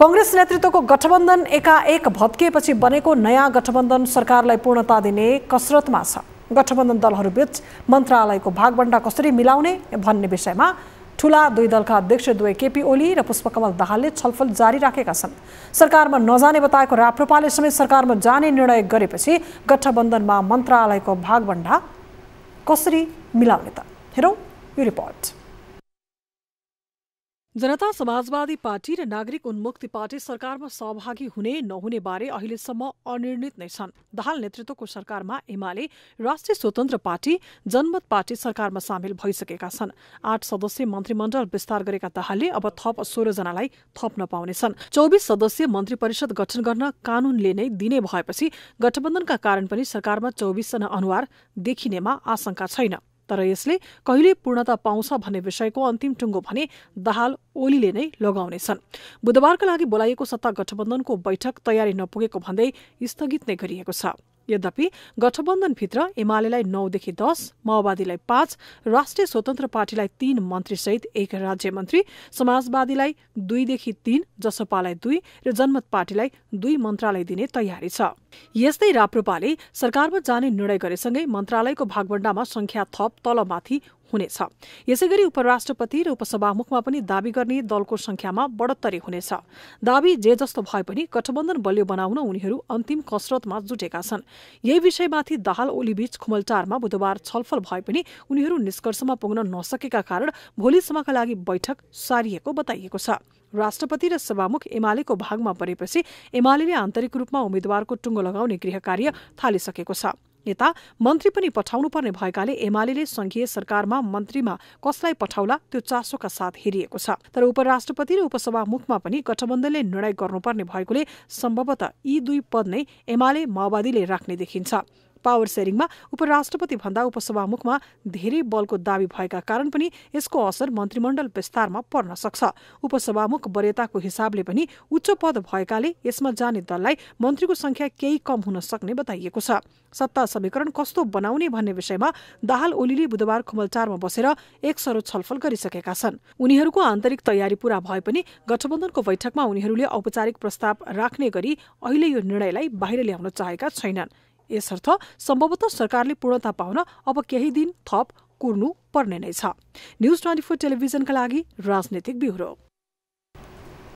कङ्ग्रेस नेतृत्वको गठबन्धन एकाएक भत्किएपछि बनेको नयाँ गठबन्धन सरकारलाई पूर्णता दिने कसरतमा छ गठबन्धन दलहरूबीच मन्त्रालयको भागभण्डा कसरी मिलाउने भन्ने विषयमा ठुला दुई दलका अध्यक्ष दुवै केपी ओली र पुष्पकमल दाहालले छलफल जारी राखेका छन् सरकारमा नजाने बताएको राप्रपाले समेत सरकारमा जाने निर्णय गरेपछि गठबन्धनमा मन्त्रालयको भागभन्डा कसरी मिलाउने त हेरौँ यो रिपोर्ट जनता समाजवादी पार्टी र नागरिक उन्मुक्ति पार्टी सरकारमा सहभागी हुने नहुने बारे अहिलेसम्म अनिर्णित नै छन् दाहाल नेतृत्वको सरकारमा एमाले राष्ट्रिय स्वतन्त्र पार्टी जनमत पार्टी सरकारमा सामेल भइसकेका छन् आठ सदस्य मन्त्रीमण्डल विस्तार गरेका दाहालले अब थप जनालाई थप्न पाउनेछन् चौबिस सदस्य मन्त्री परिषद गठन गर्न कानूनले नै दिने भएपछि गठबन्धनका कारण पनि सरकारमा चौबिसजना अनुहार देखिनेमा आशंका छैन तर यसले कहिले पूर्णता पाउँछ भन्ने विषयको अन्तिम टुङ्गो भने दाहाल ओलीले नै लगाउनेछन् बुधबारका लागि बोलाइएको सत्ता गठबन्धनको बैठक तयारी नपुगेको भन्दै स्थगित नै गरिएको छ यद्यपि गठबन्धनभित्र एमालेलाई नौदेखि दस माओवादीलाई पाँच राष्ट्रिय स्वतन्त्र पार्टीलाई तीन मन्त्रीसहित एक राज्य मन्त्री समाजवादीलाई दुईदेखि तीन जसपालाई दुई र जनमत पार्टीलाई दुई मन्त्रालय दिने तयारी छ यस्तै राप्रपाले सरकारमा जाने निर्णय गरेसँगै मन्त्रालयको भागवण्डामा संख्या थप तलमाथि हुनेछ यसै गरी उपराष्ट्रपति र उपसभामुखमा पनि दावी गर्ने दलको संख्यामा बढ़ोत्तरी हुनेछ दावी जे जस्तो भए पनि गठबन्धन बलियो बनाउन उनीहरू अन्तिम कसरतमा जुटेका छन् यही विषयमाथि दाहाल ओलीबीच खुमलटारमा बुधबार छलफल भए पनि उनीहरू निष्कर्षमा पुग्न नसकेका कारण भोलिसम्मका लागि बैठक सारिएको बताइएको छ राष्ट्रपति र सभामुख एमालेको भागमा परेपछि एमाले आन्तरिक रूपमा उम्मेद्वारको टुङ्गो लगाउने गृह कार्य थालिसकेको छ नेता मन्त्री पनि पठाउनुपर्ने भएकाले एमाले संघीय सरकारमा मन्त्रीमा कसलाई पठाउला त्यो चासोका साथ हेरिएको छ तर उपराष्ट्रपति र उपसभामुखमा पनि गठबन्धनले निर्णय गर्नुपर्ने भएकोले सम्भवतः यी दुई पद नै एमाले माओवादीले राख्ने देखिन्छ पावर सेयरिङमा उपराष्ट्रपति भन्दा उपसभामुखमा धेरै बलको दावी भएका कारण पनि यसको असर मन्त्रीमण्डल विस्तारमा पर्न सक्छ उपसभामुख वरेताको हिसाबले पनि उच्च पद भएकाले यसमा जाने दललाई मन्त्रीको संख्या केही कम हुन सक्ने बताइएको छ सत्ता समीकरण कस्तो बनाउने भन्ने विषयमा दाहाल ओलीले बुधबार खुमलचारमा बसेर एक सरो छलफल गरिसकेका छन् उनीहरूको आन्तरिक तयारी पूरा भए पनि गठबन्धनको बैठकमा उनीहरूले औपचारिक प्रस्ताव राख्ने गरी अहिले यो निर्णयलाई बाहिर ल्याउन चाहेका छैनन् यसर्थ सम्भवतः सरकारले पूर्णता पाउन अब केही दिन थप कुर्नु पर्ने नै छ न्युज ट्वेन्टी फोर टेलिभिजनका लागि राजनीतिक ब्युरो